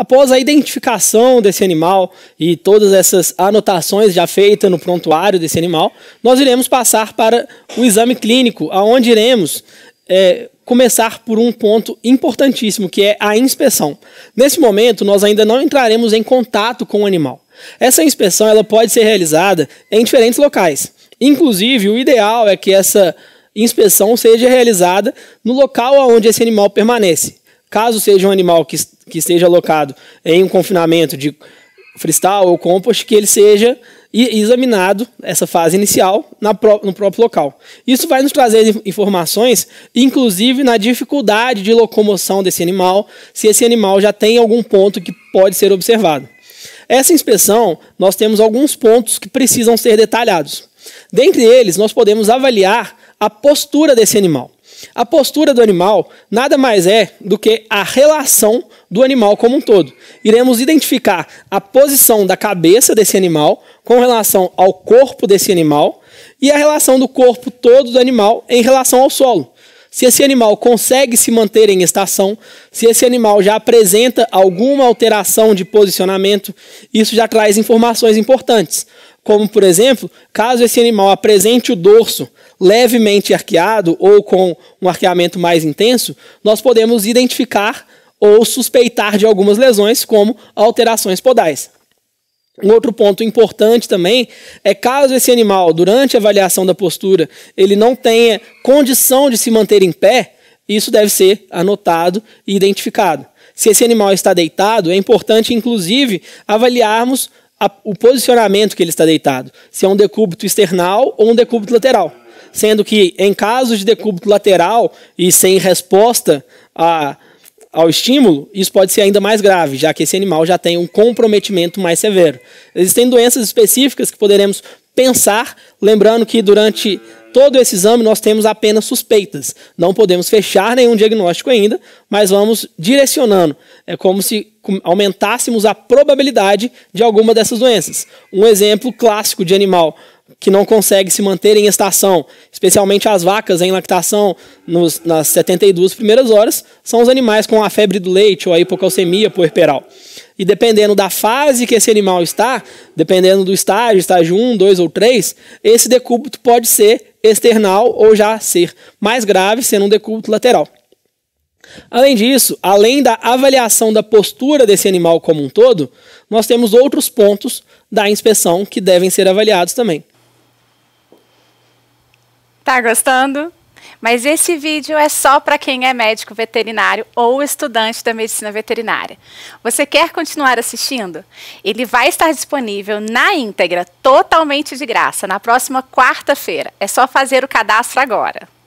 Após a identificação desse animal e todas essas anotações já feitas no prontuário desse animal, nós iremos passar para o exame clínico, aonde iremos é, começar por um ponto importantíssimo, que é a inspeção. Nesse momento, nós ainda não entraremos em contato com o animal. Essa inspeção ela pode ser realizada em diferentes locais. Inclusive, o ideal é que essa inspeção seja realizada no local onde esse animal permanece. Caso seja um animal que, que esteja alocado em um confinamento de freestyle ou compost, que ele seja examinado, essa fase inicial, na pró no próprio local. Isso vai nos trazer informações, inclusive na dificuldade de locomoção desse animal, se esse animal já tem algum ponto que pode ser observado. Essa inspeção, nós temos alguns pontos que precisam ser detalhados. Dentre eles, nós podemos avaliar a postura desse animal. A postura do animal nada mais é do que a relação do animal como um todo. Iremos identificar a posição da cabeça desse animal com relação ao corpo desse animal e a relação do corpo todo do animal em relação ao solo. Se esse animal consegue se manter em estação, se esse animal já apresenta alguma alteração de posicionamento, isso já traz informações importantes. Como, por exemplo, caso esse animal apresente o dorso levemente arqueado ou com um arqueamento mais intenso, nós podemos identificar ou suspeitar de algumas lesões, como alterações podais. Um outro ponto importante também é caso esse animal, durante a avaliação da postura, ele não tenha condição de se manter em pé, isso deve ser anotado e identificado. Se esse animal está deitado, é importante, inclusive, avaliarmos a, o posicionamento que ele está deitado. Se é um decúbito external ou um decúbito lateral sendo que em casos de decúbito lateral e sem resposta a, ao estímulo, isso pode ser ainda mais grave, já que esse animal já tem um comprometimento mais severo. Existem doenças específicas que poderemos pensar, lembrando que durante todo esse exame nós temos apenas suspeitas. Não podemos fechar nenhum diagnóstico ainda, mas vamos direcionando. É como se aumentássemos a probabilidade de alguma dessas doenças. Um exemplo clássico de animal que não consegue se manter em estação, especialmente as vacas em lactação nos, nas 72 primeiras horas, são os animais com a febre do leite ou a hipocalcemia puerperal. E dependendo da fase que esse animal está, dependendo do estágio, estágio 1, 2 ou 3, esse decúbito pode ser external ou já ser mais grave, sendo um decúbito lateral. Além disso, além da avaliação da postura desse animal como um todo, nós temos outros pontos da inspeção que devem ser avaliados também. Tá gostando? Mas esse vídeo é só para quem é médico veterinário ou estudante da medicina veterinária. Você quer continuar assistindo? Ele vai estar disponível na íntegra, totalmente de graça, na próxima quarta-feira. É só fazer o cadastro agora.